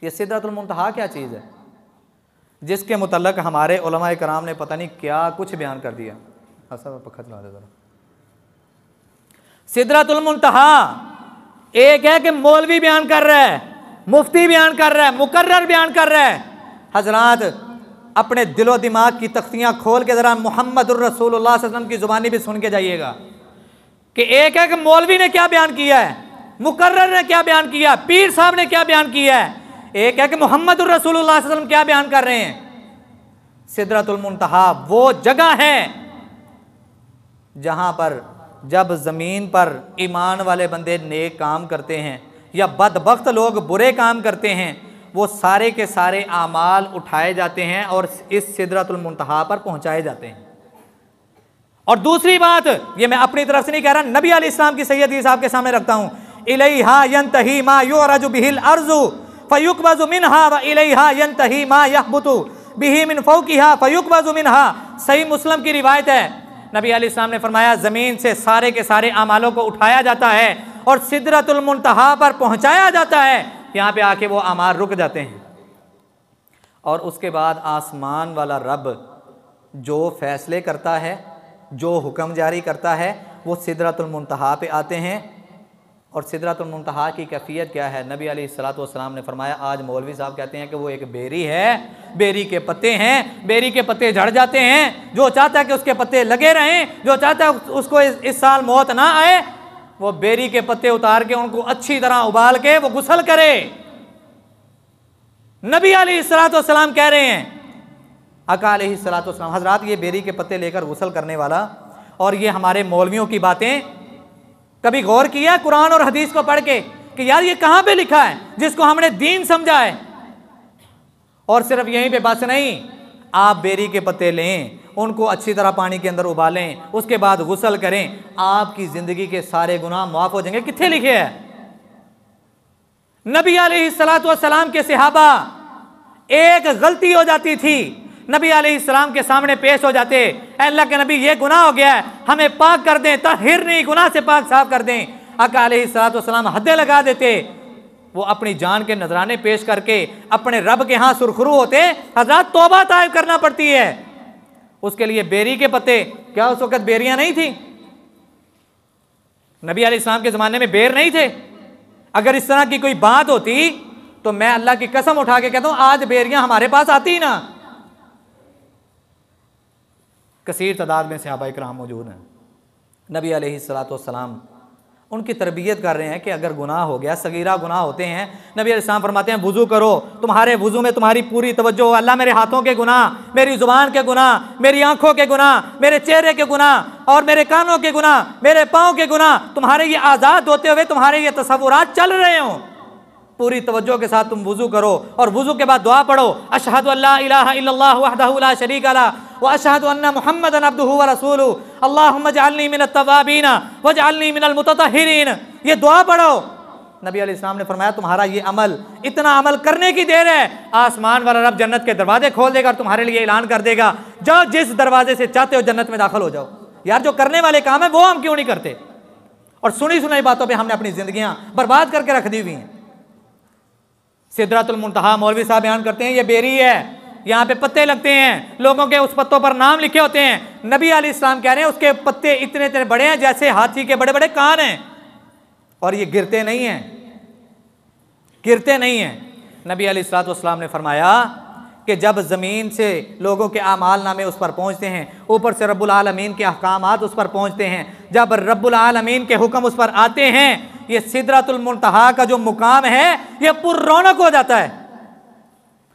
[SPEAKER 1] ये सिद्धतुल मुंतहा क्या चीज़ है जिसके मतलब हमारे कराम ने पता नहीं क्या कुछ बयान कर दिया असर पखा चला दे ज़रा मुंतहा एक है कि मौलवी बयान कर रहा है मुफ्ती बयान कर रहा है मुकर्र बयान कर रहा है हजरात अपने दिलो दिमाग की तख्तियां खोल के ज़रा मोहम्मद रसूलुल्लाह की ज़ुबानी भी सुन के जाइएगा कि एक है कि मौलवी ने क्या बयान किया है मुकर्र ने क्या बयान किया पीर साहब ने क्या बयान किया है एक है कि मोहम्मद रसूलुल्लाह क्या बयान कर रहे हैं सिदरतुलमतहा वो जगह है जहां पर जब ज़मीन पर ईमान वाले बंदे नेक काम करते हैं या बदबخت लोग बुरे काम करते हैं वो सारे के सारे आमाल उठाए जाते हैं और इस सिदरतुलमतहा पर पहुंचाए जाते हैं और दूसरी बात ये मैं अपनी तरफ से नहीं कह रहा नबी आल इस्लाम की सैयद साहब के सामने रखता हूं इलेहा यंतही मा यो रजुबिल अर्जू फ़युक बजुमिन व इलेहा यहबुतु बिही मिन सही मुस्लिम की रिवायत है नबी ने फरमाया ज़मीन से सारे के सारे अमालों को उठाया जाता है और मुंतहा पर पहुंचाया जाता है यहाँ पे आके वो अमार रुक जाते हैं और उसके बाद आसमान वाला रब जो फैसले करता है जो हुक्म जारी करता है वो मुंतहा पे आते हैं और सिदरा सिदरतुलमतहा की कैफियत क्या है नबी अली सलाम ने फरमाया आज मौलवी साहब कहते हैं कि वो एक बेरी है बेरी के पत्ते हैं बेरी के पत्ते झड़ जाते हैं जो चाहता है कि उसके पत्ते लगे रहें जो चाहता है उसको इस, साल मौत ना आए वो बेरी के पत्ते उतार के उनको अच्छी तरह उबाल के वो गुसल करे नबी अली सलाम कह रहे हैं अका सलाम हजरात ये बेरी के पत्ते लेकर गुसल करने वाला और ये हमारे मौलवियों की बातें कभी गौर किया कुरान और हदीस को पढ़ के कि यार ये कहां पे लिखा है जिसको हमने दीन समझा है और सिर्फ यहीं पे बस नहीं आप बेरी के पत्ते लें उनको अच्छी तरह पानी के अंदर उबालें उसके बाद गुसल करें आपकी ज़िंदगी के सारे गुनाह माफ़ हो जाएंगे कितने लिखे हैं नबी सलात के सहाबा एक गलती हो जाती थी नबी आलाम के सामने पेश हो जाते अल्लाह के नबी ये गुनाह हो गया है हमें पाक कर दें तहिर नहीं गुनाह से पाक साफ कर दें अका सलाम हदे लगा देते वो अपनी जान के नजराने पेश करके अपने रब के यहाँ सुरखरू होते हजरात तोबा तायब करना पड़ती है उसके लिए बेरी के पत्ते क्या उस वक़्त बेरियाँ नहीं थी नबी आलाम के ज़माने में बेर नहीं थे अगर इस तरह की कोई बात होती तो मैं अल्लाह की कसम उठा के कहता हूँ आज बेरियाँ हमारे पास आती ना कसर तादाद में सहाबा कराम मौजूद हैं नबी आलतम उनकी तरबियत कर रहे हैं कि अगर गुनाह हो गया सगीरा गुनाह होते हैं नबी अलैहिस्सलाम फरमाते हैं वज़ू करो तुम्हारे वज़ू में तुम्हारी पूरी तवज्जो अल्लाह मेरे हाथों के गुनाह मेरी ज़ुबान के गुनाह मेरी आँखों के गुनाह मेरे चेहरे के गुनाह और मेरे कानों के गुनाह मेरे पाँव के गुनाह तुम्हारे ये आज़ाद होते हुए तुम्हारे ये तस्वुरात चल रहे हों पूरी तवज्जो के साथ तुम वज़ू करो और वज़ू के बाद दुआ पढ़ो अशहद अल्लाह शरीक अला व अशहद मोहम्मद अब्दू रसूल अल्लाहनी मिन तवाबीना मिनल मुतहरीन ये दुआ पढ़ो नबी इस्लाम ने फरमाया तुम्हारा ये अमल इतना अमल करने की देर है आसमान वाला रब जन्नत के दरवाजे खोल देगा और तुम्हारे लिए ऐलान कर देगा जाओ जिस दरवाजे से चाहते हो जन्नत में दाखिल हो जाओ यार जो करने वाले काम है वो हम क्यों नहीं करते और सुनी सुनाई बातों पर हमने अपनी जिंदगियां बर्बाद करके रख दी हुई हैं मुंतहा मौलवी साहब बयान करते हैं ये बेरी है यहाँ पे पत्ते लगते हैं लोगों के उस पत्तों पर नाम लिखे होते हैं नबी अली इस्लाम कह रहे हैं उसके पत्ते इतने इतने बड़े हैं जैसे हाथी के बड़े बड़े कान हैं और ये गिरते नहीं हैं गिरते नहीं हैं नबी अली इस्लाम ने फरमाया कि जब ज़मीन से लोगों के आमाल नामे उस पर पहुँचते हैं ऊपर से रब्लमीन के अहकाम उस पर पहुँचते हैं जब रब्लमीन के हुक्म उस पर आते हैं ये सिदरतुलमतहा का जो मुकाम है ये रौनक हो जाता है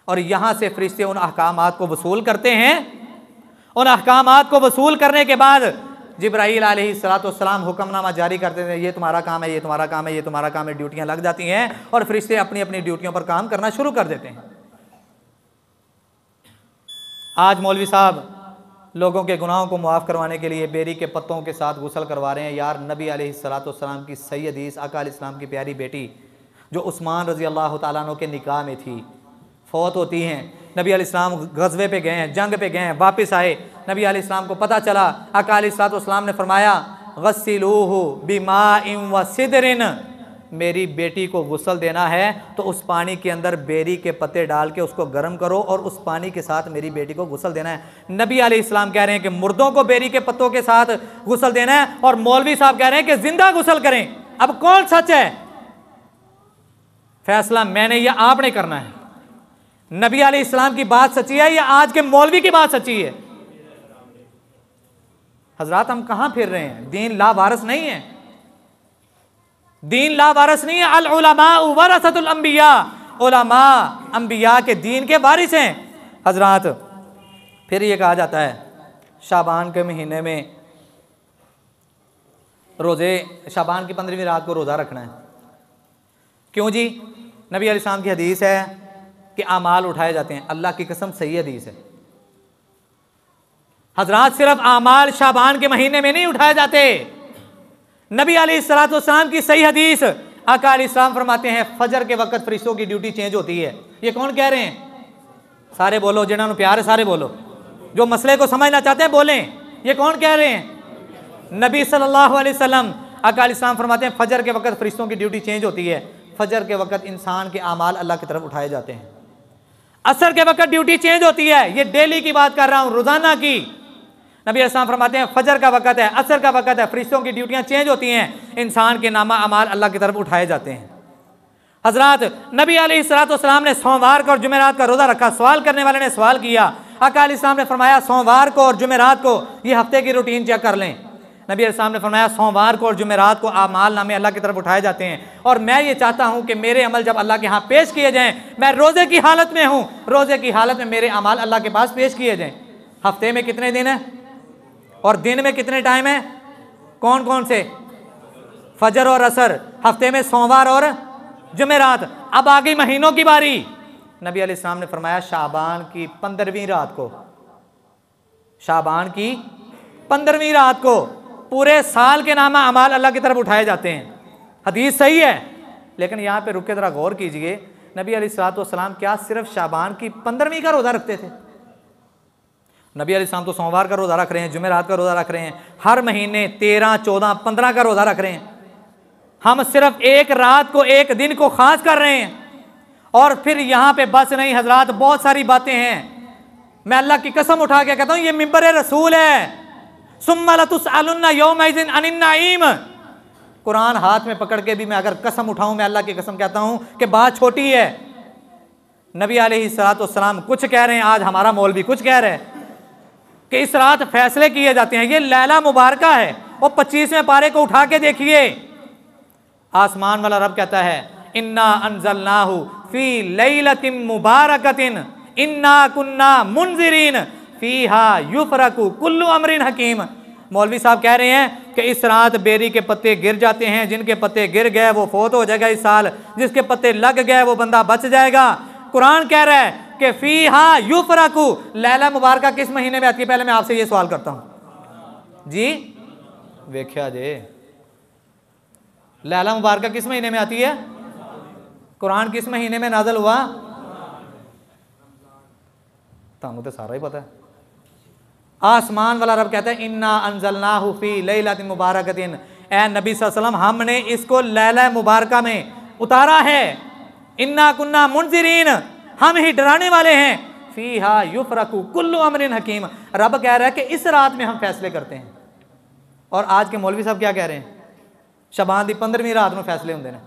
[SPEAKER 1] और यहाँ से फरिश्ते उन अहकाम को वसूल करते हैं उन अहकाम को वसूल करने के बाद जब्राहील सलाम हुक्मनामा जारी करते हैं ये तुम्हारा काम है ये तुम्हारा काम है ये तुम्हारा काम है ड्यूटियाँ लग जाती हैं और फरिश्ते अपनी अपनी ड्यूटियों पर काम करना शुरू कर देते हैं आज मौलवी साहब लोगों के गुनाहों को मुआफ़ करवाने के लिए बेरी के पत्तों के साथ गुसल करवा रहे हैं यार नबी सलाम की सैदीस हदीस अकाल इस्लाम की प्यारी बेटी जो उस्मान रज़ी अल्लाह तु के निकाह में थी फौत होती हैं नबी आलाम गजबे पे गए हैं जंग पे गए हैं वापस आए नबी आलाम को पता चला अकाल सलाम ने फरमाया गसिलूह बीमा इम व सिदरिन मेरी बेटी को गुसल देना है तो उस पानी के अंदर बेरी के पत्ते डाल के उसको गर्म करो और उस पानी के साथ मेरी बेटी को गुसल देना है नबी इस्लाम कह रहे हैं कि मुर्दों को बेरी के पत्तों के साथ गुसल देना है और मौलवी साहब कह रहे हैं कि जिंदा गुसल करें अब कौन सच है फैसला मैंने या आपने करना है नबी इस्लाम की बात सच्ची है या आज के मौलवी की बात सच्ची है हजरात हम कहां फिर रहे हैं दीन लावारस नहीं है दीन ला वारस नहीं है अलमा वरसतुलम्बिया अम्बिया के दीन के वारिस हैं हजरात फिर ये कहा जाता है शाबान के महीने में रोज़े शाबान की पंद्रहवीं रात को रोज़ा रखना है क्यों जी नबी अलैहिस्सलाम की हदीस है कि आमाल उठाए जाते हैं अल्लाह की कसम सही हदीस है हजरात सिर्फ आमाल शाबान के महीने में नहीं उठाए जाते नबी सलाम की सही हदीस अकाल इस्लाम फरमाते हैं फजर के वक्त फरिश्तों की ड्यूटी चेंज होती है ये कौन कह रहे हैं सारे बोलो जिन्होंने प्यार है सारे बोलो जो मसले को समझना चाहते हैं बोलें ये कौन कह रहे हैं नबी सल्लल्लाहु अलैहि वसल्लम अकाल इस्लाम फरमाते हैं फजर के वक्त फरिश्तों की ड्यूटी चेंज होती है फजर के वक्त इंसान के अमाल अल्लाह की तरफ उठाए जाते हैं असर के वक्त ड्यूटी चेंज होती है ये डेली की बात कर रहा हूँ रोज़ाना की नबी इस्लाम फरमाते हैं फजर का वक़्त है असर का वक़्त है फरिश्तों की ड्यूटियाँ चेंज होती हैं इंसान के नामा अमाल अल्लाह की तरफ उठाए जाते हैं हजरत नबी आलतम ने सोमवार को और जुमेरात का रोज़ा रखा सवाल करने वाले ने सवाल किया अकाल इस्लाम ने फरमाया सोमवार को और जुमेरात को ये हफ्ते की रूटीन चेक कर लें नबी इस्लाम ने फरमाया सोमवार को और जुमेरात को आमाल नामे अल्लाह की तरफ उठाए जाते हैं और मैं ये चाहता हूँ कि मेरे अमल जब अल्लाह के यहाँ पेश किए जाएँ मैं रोज़े की हालत में हूँ रोज़े की हालत में मेरे अमाल अल्लाह के पास पेश किए जाएँ हफ्ते में कितने दिन हैं और दिन में कितने टाइम है कौन कौन से फजर और असर हफ्ते में सोमवार और जुमेरात अब आ गई महीनों की बारी नबी अली ने फरमाया शाबान की पंद्रहवीं रात को शाबान की पंद्रहवीं रात को पूरे साल के नामा अमाल अल्लाह की तरफ उठाए जाते हैं हदीस सही है लेकिन यहाँ पे रुके ज़रा गौर कीजिए नबी अली सलाम क्या सिर्फ शाबान की पंद्रहवीं का रोज़ा रखते थे नबी अलीसम तो सोमवार का रोज़ा रख रहे हैं जुमेरात का रोज़ा रख रहे हैं हर महीने तेरह चौदह पंद्रह का रोज़ा रख रहे हैं हम सिर्फ एक रात को एक दिन को खास कर रहे हैं और फिर यहाँ पे बस नहीं हजरात बहुत सारी बातें हैं मैं अल्लाह की कसम उठा के कहता हूँ ये मिम्बर रसूल है सुम्मा कुरान हाथ में पकड़ के भी मैं अगर कसम उठाऊं मैं अल्लाह की कसम कहता हूं कि बात छोटी है नबी सलाम कुछ कह रहे हैं आज हमारा मोल भी कुछ कह रहे हैं कि इस रात फैसले किए जाते हैं ये लैला मुबारक है और पच्चीसवें पारे को उठा के देखिए आसमान वाला रब कहता है इन्ना अनजलनाहु फी लैलतिन मुबारकतिन इन्ना कुन्ना मुंजरीन फी हा युफरकु कुल्लू अमरिन हकीम मौलवी साहब कह रहे हैं कि इस रात बेरी के पत्ते गिर जाते हैं जिनके पत्ते गिर गए वो फोत हो जाएगा इस साल जिसके पत्ते लग गए वो बंदा बच जाएगा कुरान कह रहा है कि फी हाँ यू फराकू लैला मुबारक किस महीने में आती है पहले मैं आपसे ये सवाल करता हूँ जी देखा जे लैला मुबारक किस महीने में आती है कुरान किस महीने में नाजल हुआ तो तो सारा ही पता है आसमान वाला रब कहता है इन्ना अनजलना हुफी लैलातिन मुबारक दिन ए नबी वसल्लम हमने इसको लैला मुबारका में उतारा है इन्ना कुन्ना मुंजरीन हम ही डराने वाले हैं फ़ी हा युफ रखू कुल्लू अमरिन हकीम रब कह रहा है कि इस रात में हम फैसले करते हैं और आज के मौलवी साहब क्या कह रहे हैं शबान की पंद्रहवीं रात में फैसले होंगे ने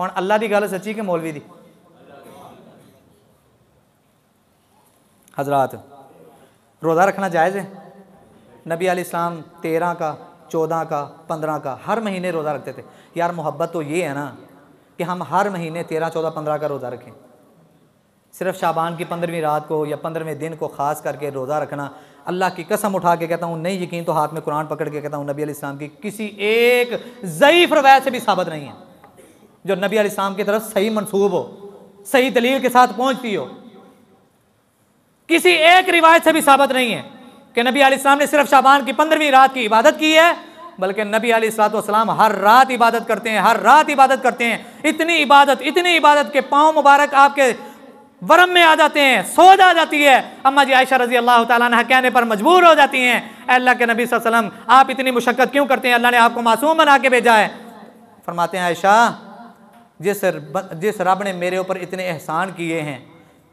[SPEAKER 1] हम अल्लाह की गल सची कि मौलवी की हजरात रोज़ा रखना जायज़ है नबी आलाम तेरह का चौदह का पंद्रह का हर महीने रोज़ा रखते थे यार मोहब्बत तो ये है ना कि हम हर महीने तेरह चौदह पंद्रह का रोज़ा रखें सिर्फ शाबान की पंद्रहवीं रात को या पंद्रहवें दिन को ख़ास करके रोज़ा रखना अल्लाह की कसम उठा के कहता हूँ नहीं यकीन तो हाथ में कुरान पकड़ के कहता हूँ नबी इस्लाम की किसी एक ज़यीफ़ रवायत से भी साबित नहीं है जो नबी इस्लाम की तरफ सही मनसूब हो सही दलील के साथ पहुँचती हो किसी एक रिवायत से भी साबित नहीं है कि नबी आलाम ने सिर्फ शाबान की पंद्रहवीं रात की इबादत की है बल्कि नबी सलाम हर रात इबादत करते हैं हर रात इबादत करते हैं इतनी इबादत इतनी इबादत के पाँव मुबारक आपके वरम में आ जाते हैं सोज आ जाती है अम्मा जी आयशा रजी अल्लाह तह कहने पर मजबूर हो जाती हैं अल्लाह के नबी वसलम आप इतनी मुशक्क़त क्यों करते हैं अल्लाह ने आपको मासूम बना के भेजा है फरमाते हैं आयशा जिस जिस रब ने मेरे ऊपर इतने एहसान किए हैं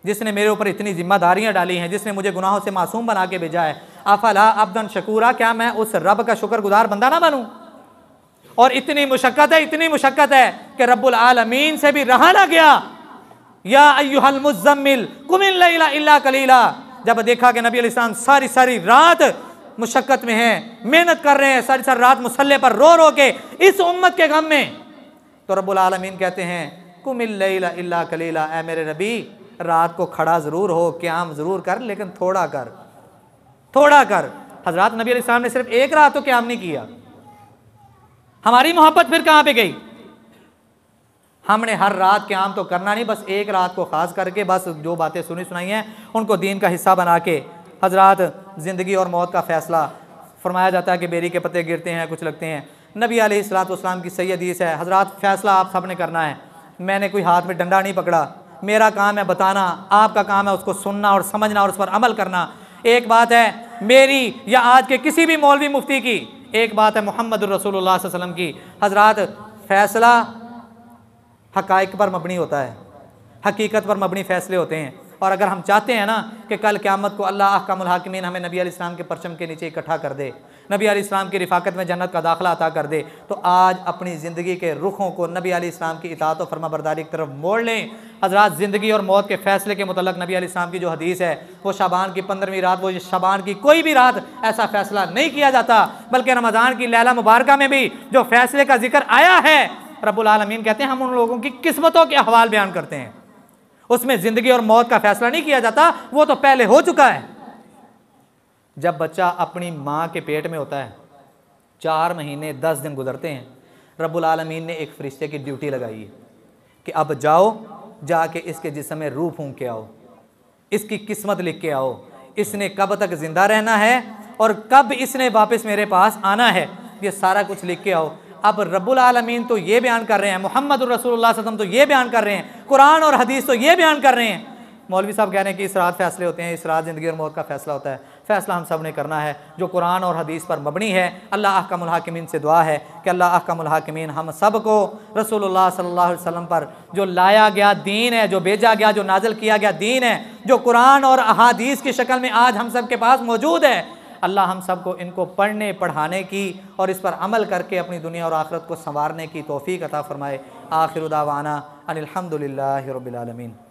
[SPEAKER 1] जिसने मेरे ऊपर इतनी जिम्मेदारियां डाली हैं जिसने मुझे गुनाहों से मासूम बना के भेजा है अफला अब्दन शकूरा क्या मैं उस रब का शुक्रगुजार बंदा ना बनूँ और इतनी मुशक्क़त है इतनी मुशक्क़त है कि रब्बुल आलमीन से भी रहा ना गया या अयुहल मुजम्मिल कुमिल लैला इल्ला कलीला जब देखा कि नबी इस्लाम सारी सारी रात मुशक्क़त में हैं मेहनत कर रहे हैं सारी सारी रात मुसल्ले पर रो रो के इस उम्मत के गम में तो रब्बुल आलमीन कहते हैं कुमिल लैला इल्ला कलीला ए मेरे नबी रात को खड़ा ज़रूर हो क्याम ज़रूर कर लेकिन थोड़ा कर थोड़ा कर हजरत नबी अलैहिस्सलाम ने सिर्फ एक रात तो क्याम नहीं किया हमारी मोहब्बत फिर कहाँ पे गई हमने हर रात क्याम तो करना नहीं बस एक रात को ख़ास करके बस जो बातें सुनी सुनाई हैं उनको दीन का हिस्सा बना के हजरत ज़िंदगी और मौत का फ़ैसला फरमाया जाता है कि बेरी के पत्ते गिरते हैं कुछ लगते हैं नबी आलत की सही हदीस है हजरत फ़ैसला आप सब ने करना है मैंने कोई हाथ में डंडा नहीं पकड़ा मेरा काम है बताना आपका काम है उसको सुनना और समझना और उस पर अमल करना एक बात है मेरी या आज के किसी भी मौलवी मुफ्ती की एक बात है मोहम्मद रसूल की हजरात फ़ैसला हकाइक पर मबनी होता है हकीकत पर मबनी फ़ैसले होते हैं और अगर हम चाहते हैं ना कि कल क़्यामत को अल्लाह अहकमल हाकिमीन हमें नबी अलैहि के परचम के नीचे इकट्ठा कर दे नबी आसमाम की रिफाकत में जन्नत का दाखिला अता कर दे तो आज अपनी ज़िंदगी के रुखों को नबी आसमाम की इतात और फरमा बरदारी की तरफ मोड़ लें हजरात ज़िंदगी और मौत के फ़ैसले के मतलब नबी आसमाम की जो हदीस है वो शाबान की पंद्रहवीं रात वो शबान की कोई भी रात ऐसा फ़ैसला नहीं किया जाता बल्कि रमज़ान की लैला मुबारक में भी जो फ़ैसले का जिक्र आया है रबालमीन कहते हैं हम उन लोगों की किस्मतों के अहवाल बयान करते हैं उसमें ज़िंदगी और मौत का फ़ैसला नहीं किया जाता वो तो पहले हो चुका है जब बच्चा अपनी माँ के पेट में होता है चार महीने दस दिन गुजरते हैं रब्बुल आलमीन ने एक फ़रिश्ते की ड्यूटी लगाई है कि अब जाओ जाके इसके जिसम में रूह फूँक के आओ इसकी किस्मत लिख के आओ इसने कब तक ज़िंदा रहना है और कब इसने वापस मेरे पास आना है ये सारा कुछ लिख के आओ अब रब्बुल आलमीन तो ये बयान कर रहे हैं मोहम्मद रसूलुल्लाह तो ये बयान कर रहे हैं कुरान और हदीस तो ये बयान कर रहे हैं मौलवी साहब कह रहे हैं कि इस रात फैसले होते हैं इस रात ज़िंदगी और मौत का फैसला होता है फैसला हम सब ने करना है जो कुरान और हदीस पर मबनी है अल्लाह अहकमहाकमीन से दुआ है कि अल्लाह अहकमहाकमीन हम सब को रसोल्ला सल्ला वसम पर जो लाया गया दीन है जो भेजा गया जो नाजल किया गया दीन है जो कुरान और अहादीस की शक्ल में आज हम सब के पास मौजूद है अल्लाह हम सबको इनको पढ़ने पढ़ाने की और इस पर अमल करके अपनी दुनिया और आखरत को संवारने की तोफ़ी अता फ़रमाए आखिर उदावाना अनिलहमदिल्ला रबालमीन